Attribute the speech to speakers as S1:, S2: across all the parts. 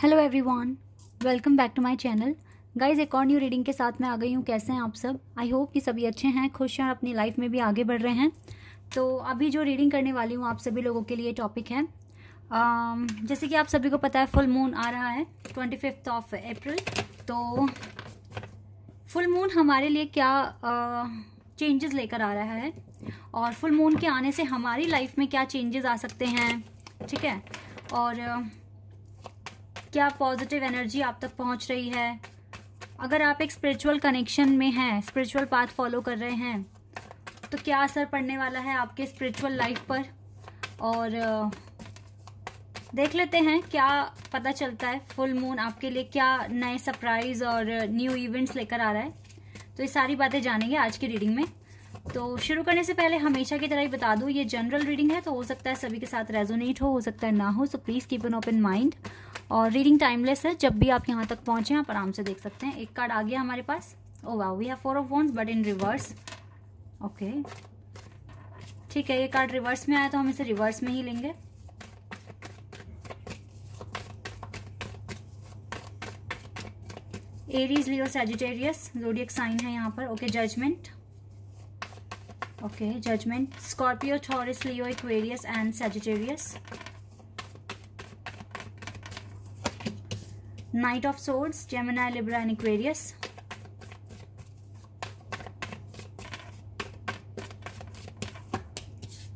S1: Hello everyone welcome back to my channel guys एक और new reading के साथ मैं आ गई हूँ कैसे हैं आप सब आई होप कि सभी अच्छे हैं खुश हैं और अपनी लाइफ में भी आगे बढ़ रहे हैं तो अभी जो रीडिंग करने वाली हूँ आप सभी लोगों के लिए टॉपिक है um, जैसे कि आप सभी को पता है फुल मून आ रहा है ट्वेंटी फिफ्थ ऑफ अप्रैल तो फुल मून हमारे लिए क्या चेंजेस uh, लेकर आ रहा है और फुल मून के आने से हमारी लाइफ में क्या चेंजेस आ सकते हैं ठीक है और uh, क्या पॉजिटिव एनर्जी आप तक पहुंच रही है अगर आप एक स्पिरिचुअल कनेक्शन में हैं स्पिरिचुअल पाथ फॉलो कर रहे हैं तो क्या असर पड़ने वाला है आपके स्पिरिचुअल लाइफ पर और देख लेते हैं क्या पता चलता है फुल मून आपके लिए क्या नए सरप्राइज और न्यू इवेंट्स लेकर आ रहा है तो ये सारी बातें जानेंगे आज की रीडिंग में तो शुरू करने से पहले हमेशा की तरह ही बता दूं ये जनरल रीडिंग है तो हो सकता है सभी के साथ रेजोनेट हो हो सकता है ना हो so please keep an open mind और रीडिंग टाइमलेस है जब भी आप यहाँ तक पहुँचे आप आराम से देख सकते हैं एक कार्ड आ गया हमारे पास ओ वाह we have four of wands but in reverse okay ठीक है ये कार्ड रिवर्स में आया तो हम इसे रिवर्स में ही लेंगे Aries Leo Sagittarius zodiac sign है यहाँ पर okay judgment okay judgment Scorpio Taurus Leo Aquarius and Sagittarius Knight of Swords, Gemini, Libra and Aquarius.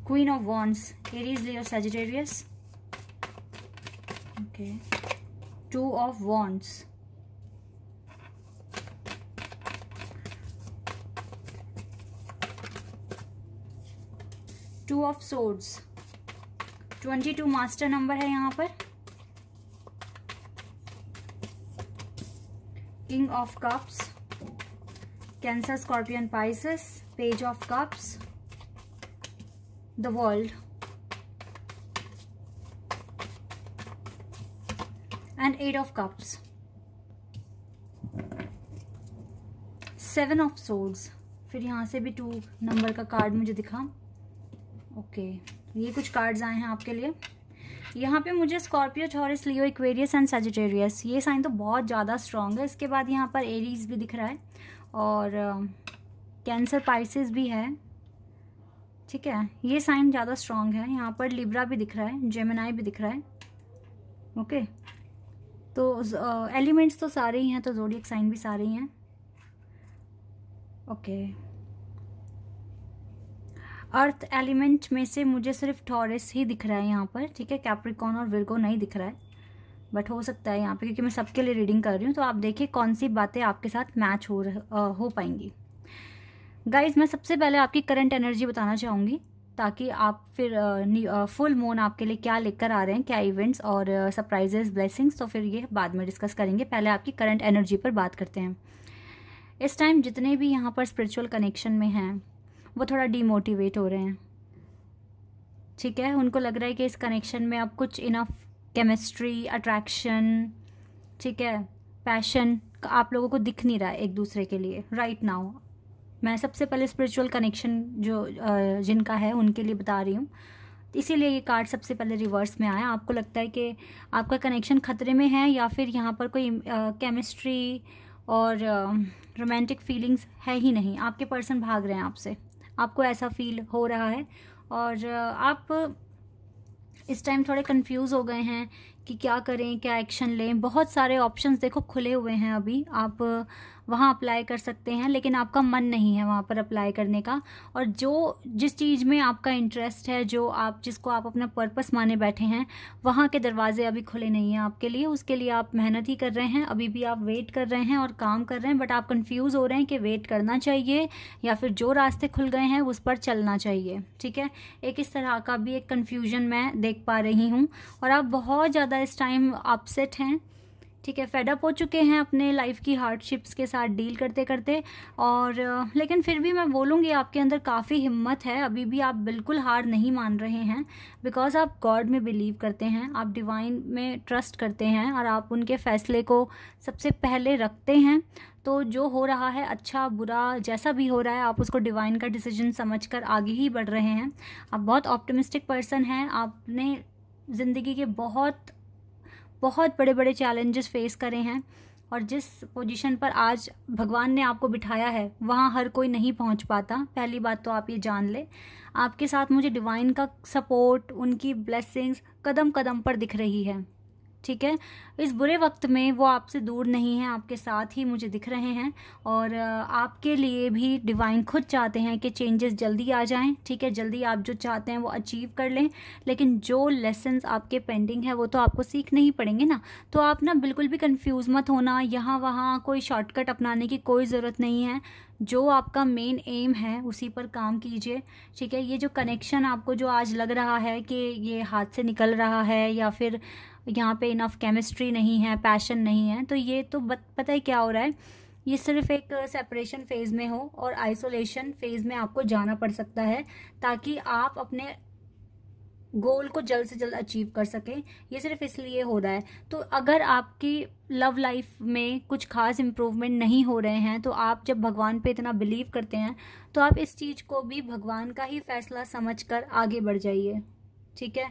S1: Queen of Wands, Aries, Leo, Sagittarius. Okay. Two of Wands. Two of Swords. 22 master number है यहाँ king of cups Cancer Scorpion Pisces page of cups the world and eight of cups seven of swords फिर यहां से भी to number का card मुझे दिखा okay okay. ये कुछ कार्ड्स आए हैं आपके लिए यहाँ पे मुझे Scorpio Taurus Leo Aquarius and Sagittarius ये साइन तो बहुत ज़्यादा स्ट्रॉन्ग है इसके बाद यहाँ पर एरीज भी दिख रहा है और कैंसर uh, पाइसिस भी है ठीक है ये साइन ज़्यादा स्ट्रॉन्ग है यहाँ पर लिब्रा भी दिख रहा है जेमिनाई भी दिख रहा है ओके तो एलिमेंट्स uh, तो सारे ही हैं तो जोड़ी साइन भी सारे ही हैं ओके okay. अर्थ एलिमेंट में से मुझे सिर्फ टॉरस ही दिख रहा है यहाँ पर ठीक है कैप्रिकॉन और विरगो नहीं दिख रहा है बट हो सकता है यहाँ पे क्योंकि मैं सबके लिए रीडिंग कर रही हूँ तो आप देखिए कौन सी बातें आपके साथ मैच हो आ, हो पाएंगी गाइज मैं सबसे पहले आपकी करंट एनर्जी बताना चाहूँगी ताकि आप फिर आ, फुल मून आपके लिए क्या लेकर आ रहे हैं क्या इवेंट्स और सरप्राइजेस ब्लेसिंग्स तो फिर ये बाद में डिस्कस करेंगे पहले आपकी करंट एनर्जी पर बात करते हैं इस टाइम जितने भी यहाँ पर स्पिरिचुअल कनेक्शन में हैं वो थोड़ा डीमोटिवेट हो रहे हैं ठीक है उनको लग रहा है कि इस कनेक्शन में अब कुछ इनफ केमिस्ट्री अट्रैक्शन ठीक है पैशन आप लोगों को दिख नहीं रहा है एक दूसरे के लिए राइट नाउ मैं सबसे पहले स्पिरिचुअल कनेक्शन जो जिनका है उनके लिए बता रही हूँ इसीलिए ये कार्ड सबसे पहले रिवर्स में आया आपको लगता है कि आपका कनेक्शन ख़तरे में है या फिर यहाँ पर कोई केमिस्ट्री और रोमांटिक फीलिंग्स है ही नहीं आपके पर्सन भाग रहे हैं आपसे आपको ऐसा फील हो रहा है और आप इस टाइम थोड़े कंफ्यूज हो गए हैं कि क्या करें क्या एक्शन लें बहुत सारे ऑप्शंस देखो खुले हुए हैं अभी आप वहाँ अप्लाई कर सकते हैं लेकिन आपका मन नहीं है वहाँ पर अप्लाई करने का और जो जिस चीज़ में आपका इंटरेस्ट है जो आप जिसको आप अपना पर्पस माने बैठे हैं वहाँ के दरवाजे अभी खुले नहीं हैं आपके लिए उसके लिए आप मेहनत ही कर रहे हैं अभी भी आप वेट कर रहे हैं और काम कर रहे हैं बट आप कन्फ्यूज़ हो रहे हैं कि वेट करना चाहिए या फिर जो रास्ते खुल गए हैं उस पर चलना चाहिए ठीक है एक इस तरह का भी एक कन्फ्यूज़न मैं देख पा रही हूँ और आप बहुत ज़्यादा इस टाइम अपसेट हैं ठीक है फेडअप हो चुके हैं अपने लाइफ की हार्डशिप्स के साथ डील करते करते और लेकिन फिर भी मैं बोलूँगी आपके अंदर काफ़ी हिम्मत है अभी भी आप बिल्कुल हार नहीं मान रहे हैं बिकॉज़ आप गॉड में बिलीव करते हैं आप डिवाइन में ट्रस्ट करते हैं और आप उनके फ़ैसले को सबसे पहले रखते हैं तो जो हो रहा है अच्छा बुरा जैसा भी हो रहा है आप उसको डिवाइन का डिसीजन समझकर आगे ही बढ़ रहे हैं आप बहुत ऑप्टिमिस्टिक पर्सन हैं आपने ज़िंदगी के बहुत बहुत बड़े बड़े चैलेंजेस फेस करे हैं और जिस पोजीशन पर आज भगवान ने आपको बिठाया है वहाँ हर कोई नहीं पहुँच पाता पहली बात तो आप ये जान ले आपके साथ मुझे डिवाइन का सपोर्ट उनकी ब्लेसिंग्स कदम कदम पर दिख रही है ठीक है इस बुरे वक्त में वो आपसे दूर नहीं है आपके साथ ही मुझे दिख रहे हैं और आपके लिए भी डिवाइन खुद चाहते हैं कि चेंजेस जल्दी आ जाएं ठीक है जल्दी आप जो चाहते हैं वो अचीव कर लें लेकिन जो लेसन्स आपके पेंडिंग है वो तो आपको सीखने ही पड़ेंगे ना तो आप ना बिल्कुल भी कन्फ्यूज़ मत होना यहाँ वहाँ कोई शॉर्टकट अपनाने की कोई ज़रूरत नहीं है जो आपका मेन एम है उसी पर काम कीजिए ठीक है ये जो कनेक्शन आपको जो आज लग रहा है कि ये हाथ से निकल रहा है या फिर यहाँ पे इनफ केमिस्ट्री नहीं है पैशन नहीं है तो ये तो बत, पता ही क्या हो रहा है ये सिर्फ एक सेपरेशन फेज़ में हो और आइसोलेशन फेज़ में आपको जाना पड़ सकता है ताकि आप अपने गोल को जल्द से जल्द अचीव कर सकें ये सिर्फ इसलिए हो रहा है तो अगर आपकी लव लाइफ में कुछ खास इम्प्रूवमेंट नहीं हो रहे हैं तो आप जब भगवान पे इतना बिलीव करते हैं तो आप इस चीज़ को भी भगवान का ही फैसला समझ कर आगे बढ़ जाइए ठीक है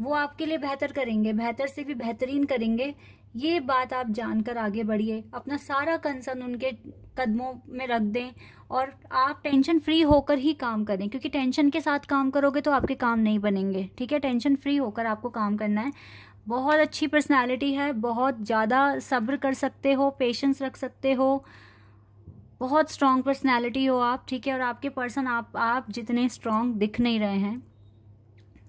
S1: वो आपके लिए बेहतर करेंगे बेहतर से भी बेहतरीन करेंगे ये बात आप जानकर आगे बढ़िए अपना सारा कंसर्न उनके कदमों में रख दें और आप टेंशन फ्री होकर ही काम करें क्योंकि टेंशन के साथ काम करोगे तो आपके काम नहीं बनेंगे ठीक है टेंशन फ्री होकर आपको काम करना है बहुत अच्छी पर्सनालिटी है बहुत ज़्यादा सब्र कर सकते हो पेशेंस रख सकते हो बहुत स्ट्रांग पर्सनैलिटी हो आप ठीक है और आपके पर्सन आप आप जितने स्ट्रांग दिख नहीं रहे हैं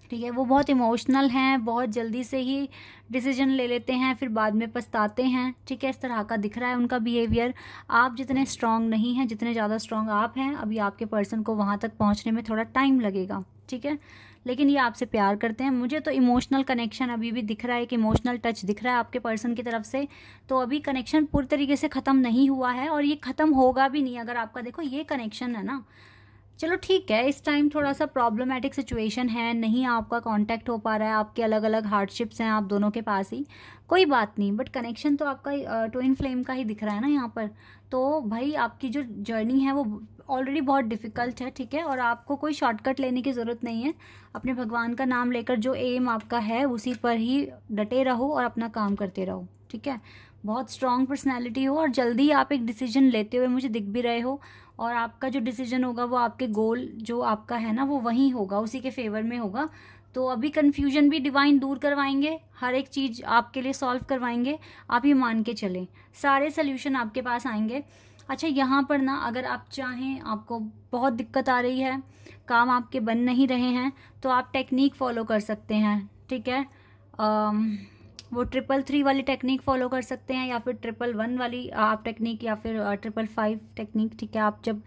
S1: ठीक है वो बहुत इमोशनल हैं बहुत जल्दी से ही डिसीजन ले लेते हैं फिर बाद में पछताते हैं ठीक है इस तरह का दिख रहा है उनका बिहेवियर आप जितने स्ट्रांग नहीं हैं जितने ज़्यादा स्ट्रांग आप हैं अभी आपके पर्सन को वहाँ तक पहुँचने में थोड़ा टाइम लगेगा ठीक है लेकिन ये आपसे प्यार करते हैं मुझे तो इमोशनल कनेक्शन अभी भी दिख रहा है एक इमोशनल टच दिख रहा है आपके पर्सन की तरफ से तो अभी कनेक्शन पूरी तरीके से ख़त्म नहीं हुआ है और ये ख़त्म होगा भी नहीं अगर आपका देखो ये कनेक्शन है ना चलो ठीक है इस टाइम थोड़ा सा प्रॉब्लमेटिक सिचुएशन है नहीं आपका कांटेक्ट हो पा रहा है आपके अलग अलग हार्डशिप्स हैं आप दोनों के पास ही कोई बात नहीं बट कनेक्शन तो आपका ट्विन फ्लेम का ही दिख रहा है ना यहाँ पर तो भाई आपकी जो जर्नी है वो ऑलरेडी बहुत डिफ़िकल्ट है ठीक है और आपको कोई शॉर्टकट लेने की ज़रूरत नहीं है अपने भगवान का नाम लेकर जो एम आपका है उसी पर ही डटे रहो और अपना काम करते रहो ठीक है बहुत स्ट्रॉन्ग पर्सनैलिटी हो और जल्दी आप एक डिसीजन लेते हुए मुझे दिख भी रहे हो और आपका जो डिसीजन होगा वो आपके गोल जो आपका है ना वो वहीं होगा उसी के फेवर में होगा तो अभी कन्फ्यूजन भी डिवाइन दूर करवाएंगे हर एक चीज़ आपके लिए सॉल्व करवाएंगे आप ये मान के चलें सारे सोल्यूशन आपके पास आएंगे अच्छा यहाँ पर ना अगर आप चाहें आपको बहुत दिक्कत आ रही है काम आपके बन नहीं रहे हैं तो आप टेक्निक फॉलो कर सकते हैं ठीक है आम, वो ट्रिपल थ्री वाली टेक्निक फॉलो कर सकते हैं या फिर ट्रिपल वन वाली आप टेक्निक या फिर ट्रिपल फाइव टेक्निक ठीक है आप जब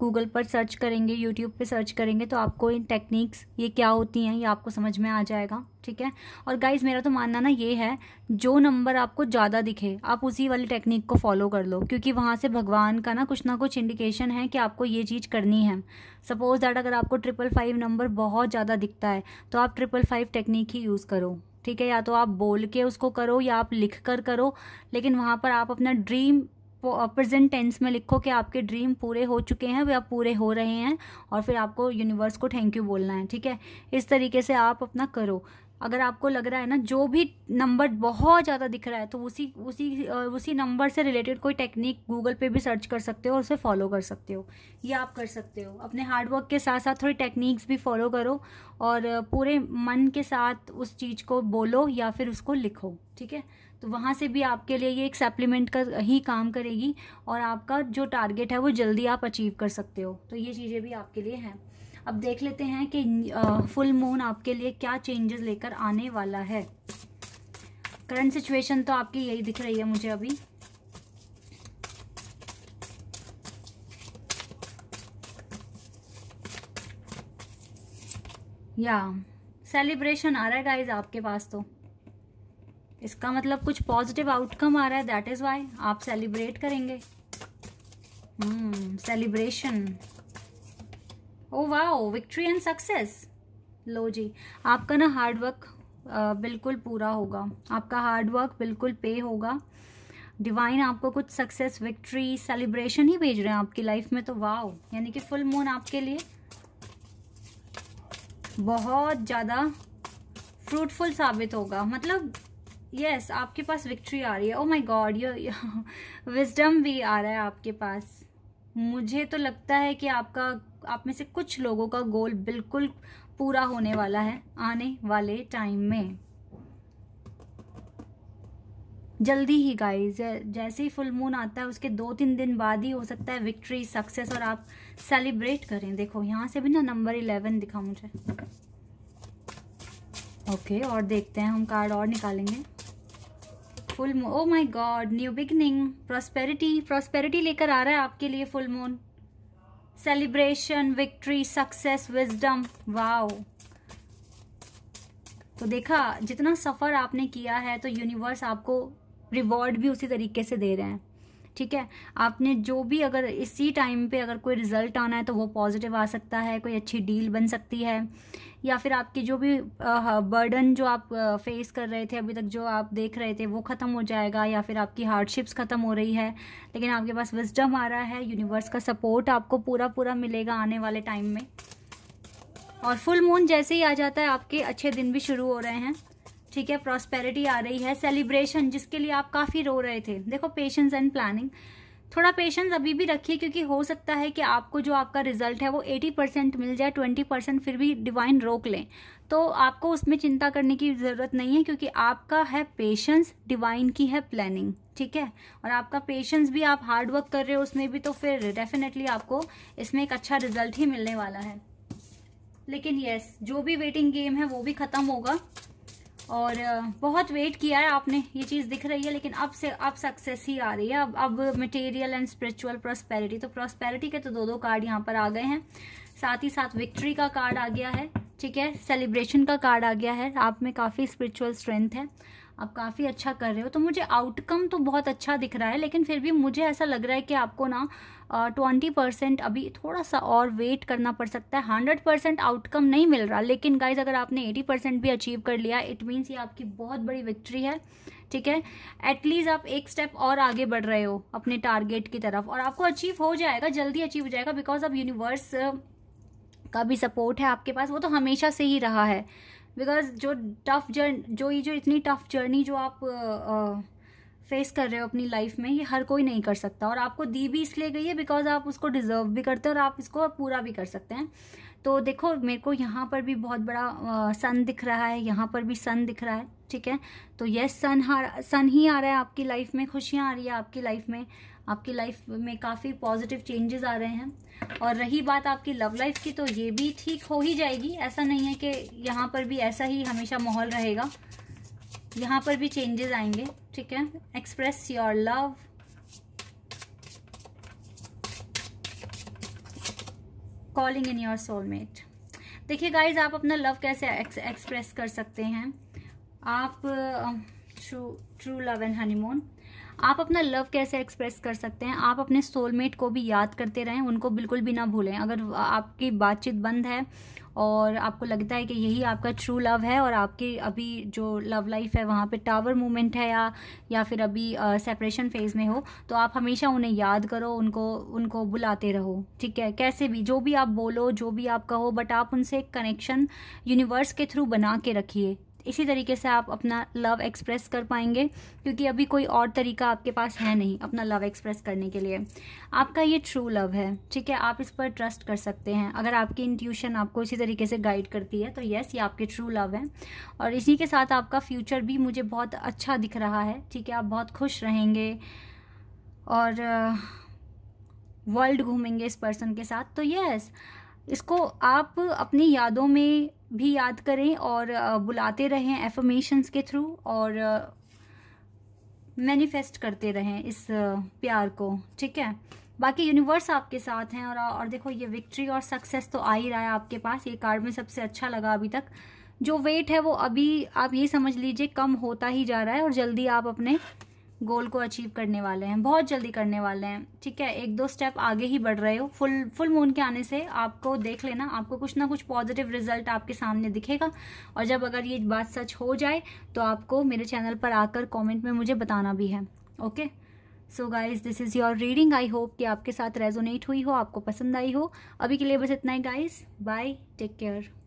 S1: गूगल पर सर्च करेंगे यूट्यूब पे सर्च करेंगे तो आपको इन टेक्निक्स ये क्या होती हैं ये आपको समझ में आ जाएगा ठीक है और गाइज मेरा तो मानना ना ये है जो नंबर आपको ज़्यादा दिखे आप उसी वाली टेक्निक को फॉलो कर लो क्योंकि वहाँ से भगवान का ना कुछ ना कुछ इंडिकेशन है कि आपको ये चीज़ करनी है सपोज़ दैट अगर आपको ट्रिपल फाइव नंबर बहुत ज़्यादा दिखता है तो आप ट्रिपल फाइव टेक्निक ही यूज़ करो ठीक है या तो आप बोल के उसको करो या आप लिख कर करो लेकिन वहाँ पर आप अपना ड्रीम प्रेजेंट टेंस में लिखो कि आपके ड्रीम पूरे हो चुके हैं या पूरे हो रहे हैं और फिर आपको यूनिवर्स को थैंक यू बोलना है ठीक है इस तरीके से आप अपना करो अगर आपको लग रहा है ना जो भी नंबर बहुत ज़्यादा दिख रहा है तो उसी उसी उसी नंबर से रिलेटेड कोई टेक्निक गूगल पे भी सर्च कर सकते हो और उसे फॉलो कर सकते हो ये आप कर सकते हो अपने हार्डवर्क के साथ साथ थोड़ी टेक्निक्स भी फॉलो करो और पूरे मन के साथ उस चीज़ को बोलो या फिर उसको लिखो ठीक है तो वहाँ से भी आपके लिए ये एक सप्लीमेंट का ही काम करेगी और आपका जो टारगेट है वो जल्दी आप अचीव कर सकते हो तो ये चीज़ें भी आपके लिए हैं अब देख लेते हैं कि फुल मून आपके लिए क्या चेंजेस लेकर आने वाला है करंट सिचुएशन तो आपकी यही दिख रही है मुझे अभी या सेलिब्रेशन आ रहा है गाइज आपके पास तो इसका मतलब कुछ पॉजिटिव आउटकम आ रहा है दैट इज़ वाई आप सेलिब्रेट करेंगे सेलिब्रेशन हम्म, oh wow victory and success लो जी आपका ना हार्डवर्क बिल्कुल पूरा होगा आपका हार्डवर्क बिल्कुल पे होगा डिवाइन आपको कुछ सक्सेस विक्ट्री सेलिब्रेशन ही भेज रहे हैं आपकी लाइफ में तो वाओ यानी कि फुल मून आपके लिए बहुत ज़्यादा फ्रूटफुल साबित होगा मतलब यस yes, आपके पास विक्ट्री आ रही है ओ माय गॉड यो विजडम भी आ रहा है आपके पास मुझे तो लगता है कि आपका आप में से कुछ लोगों का गोल बिल्कुल पूरा होने वाला है आने वाले टाइम में जल्दी ही गाइज जैसे ही फुल मून आता है उसके दो तीन दिन बाद ही हो सकता है विक्ट्री सक्सेस और आप सेलिब्रेट करें देखो यहां से भी ना नंबर इलेवन दिखा मुझे ओके और देखते हैं हम कार्ड और निकालेंगे full moon oh my God new beginning prosperity prosperity लेकर आ रहा है आपके लिए full moon celebration victory success wisdom wow तो देखा जितना सफ़र आपने किया है तो यूनिवर्स आपको रिवॉर्ड भी उसी तरीके से दे रहे हैं ठीक है आपने जो भी अगर इसी टाइम पे अगर कोई रिजल्ट आना है तो वो पॉजिटिव आ सकता है कोई अच्छी डील बन सकती है या फिर आपकी जो भी बर्डन जो आप फेस कर रहे थे अभी तक जो आप देख रहे थे वो ख़त्म हो जाएगा या फिर आपकी हार्डशिप्स ख़त्म हो रही है लेकिन आपके पास विजडम आ रहा है यूनिवर्स का सपोर्ट आपको पूरा पूरा मिलेगा आने वाले टाइम में और फुल मून जैसे ही आ जाता है आपके अच्छे दिन भी शुरू हो रहे हैं ठीक है प्रॉस्पेरिटी आ रही है सेलिब्रेशन जिसके लिए आप काफ़ी रो रहे थे देखो पेशेंस एंड प्लानिंग थोड़ा पेशेंस अभी भी रखिए क्योंकि हो सकता है कि आपको जो आपका रिजल्ट है वो 80 परसेंट मिल जाए 20 परसेंट फिर भी डिवाइन रोक लें तो आपको उसमें चिंता करने की ज़रूरत नहीं है क्योंकि आपका है पेशेंस डिवाइन की है प्लानिंग ठीक है और आपका पेशेंस भी आप हार्ड वर्क कर रहे हो उसमें भी तो फिर डेफिनेटली आपको इसमें एक अच्छा रिजल्ट ही मिलने वाला है लेकिन यस जो भी वेटिंग गेम है वो भी ख़त्म होगा और बहुत वेट किया है आपने ये चीज़ दिख रही है लेकिन अब से अब सक्सेस ही आ रही है अब अब मटेरियल एंड स्पिरिचुअल प्रोस्पेरिटी तो प्रोस्पेरिटी के तो दो दो कार्ड यहाँ पर आ गए हैं साथ ही साथ विक्ट्री का कार्ड आ गया है ठीक है सेलिब्रेशन का कार्ड आ गया है आप में काफ़ी स्पिरिचुअल स्ट्रेंथ है आप काफ़ी अच्छा कर रहे हो तो मुझे आउटकम तो बहुत अच्छा दिख रहा है लेकिन फिर भी मुझे ऐसा लग रहा है कि आपको ना ट्वेंटी परसेंट अभी थोड़ा सा और वेट करना पड़ सकता है हंड्रेड परसेंट आउटकम नहीं मिल रहा लेकिन गाइज अगर आपने एटी परसेंट भी अचीव कर लिया इट मीन्स ये आपकी बहुत बड़ी विक्ट्री है ठीक है एटलीस्ट आप एक स्टेप और आगे बढ़ रहे हो अपने टारगेट की तरफ और आपको अचीव हो जाएगा जल्दी अचीव हो जाएगा बिकॉज अब यूनिवर्स का भी सपोर्ट है आपके पास वो तो हमेशा से ही रहा है बिकॉज जो टफ जर्न जो ये जो इतनी टफ जर्नी जो आप फेस कर रहे हो अपनी लाइफ में ये हर कोई नहीं कर सकता और आपको दी भी इसलिए गई है बिकॉज आप उसको डिज़र्व भी करते हो और आप इसको पूरा भी कर सकते हैं तो देखो मेरे को यहाँ पर भी बहुत बड़ा सन दिख रहा है यहाँ पर भी सन दिख रहा है ठीक है तो यस सन हार सन ही आ रहा है आपकी लाइफ में खुशियाँ आ रही है आपकी लाइफ में आपकी लाइफ में काफ़ी पॉजिटिव चेंजेस आ रहे हैं और रही बात आपकी लव लाइफ की तो ये भी ठीक हो ही जाएगी ऐसा नहीं है कि यहाँ पर भी ऐसा ही हमेशा माहौल रहेगा यहाँ पर भी चेंजेस आएंगे ठीक है express your love calling in your soulmate देखिए गाइज आप अपना लव कैसे एक्सप्रेस कर सकते हैं आप true true love and honeymoon आप अपना लव कैसे एक्सप्रेस कर सकते हैं आप अपने सोलमेट को भी याद करते रहें उनको बिल्कुल भी ना भूलें अगर आपकी बातचीत बंद है और आपको लगता है कि यही आपका ट्रू लव है और आपकी अभी जो लव लाइफ है वहाँ पे टावर मोमेंट है या या फिर अभी सेपरेशन फेज में हो तो आप हमेशा उन्हें याद करो उनको उनको बुलाते रहो ठीक है कैसे भी जो भी आप बोलो जो भी आप कहो बट आप उनसे एक कनेक्शन यूनिवर्स के थ्रू बना के रखिए इसी तरीके से आप अपना लव एक्सप्रेस कर पाएंगे क्योंकि अभी कोई और तरीका आपके पास है नहीं अपना लव एक्सप्रेस करने के लिए आपका ये ट्रू लव है ठीक है आप इस पर ट्रस्ट कर सकते हैं अगर आपकी इंट्यूशन आपको इसी तरीके से गाइड करती है तो यस ये आपके ट्रू लव है और इसी के साथ आपका फ्यूचर भी मुझे बहुत अच्छा दिख रहा है ठीक है आप बहुत खुश रहेंगे और वर्ल्ड uh, घूमेंगे इस पर्सन के साथ तो यस इसको आप अपनी यादों में भी याद करें और बुलाते रहें एफर्मेशंस के थ्रू और मैनिफेस्ट करते रहें इस प्यार को ठीक है बाकी यूनिवर्स आपके साथ हैं और और देखो ये विक्ट्री और सक्सेस तो आ ही रहा है आपके पास ये कार्ड में सबसे अच्छा लगा अभी तक जो वेट है वो अभी आप ये समझ लीजिए कम होता ही जा रहा है और जल्दी आप अपने गोल को अचीव करने वाले हैं बहुत जल्दी करने वाले हैं ठीक है एक दो स्टेप आगे ही बढ़ रहे हो फुल फुल मून के आने से आपको देख लेना आपको कुछ ना कुछ पॉजिटिव रिजल्ट आपके सामने दिखेगा और जब अगर ये बात सच हो जाए तो आपको मेरे चैनल पर आकर कॉमेंट में मुझे बताना भी है okay so guys this is your reading I hope कि आपके साथ रेजोनेट हुई हो आपको पसंद आई हो अभी के लिए बस इतना ही गाइज बाय टेक केयर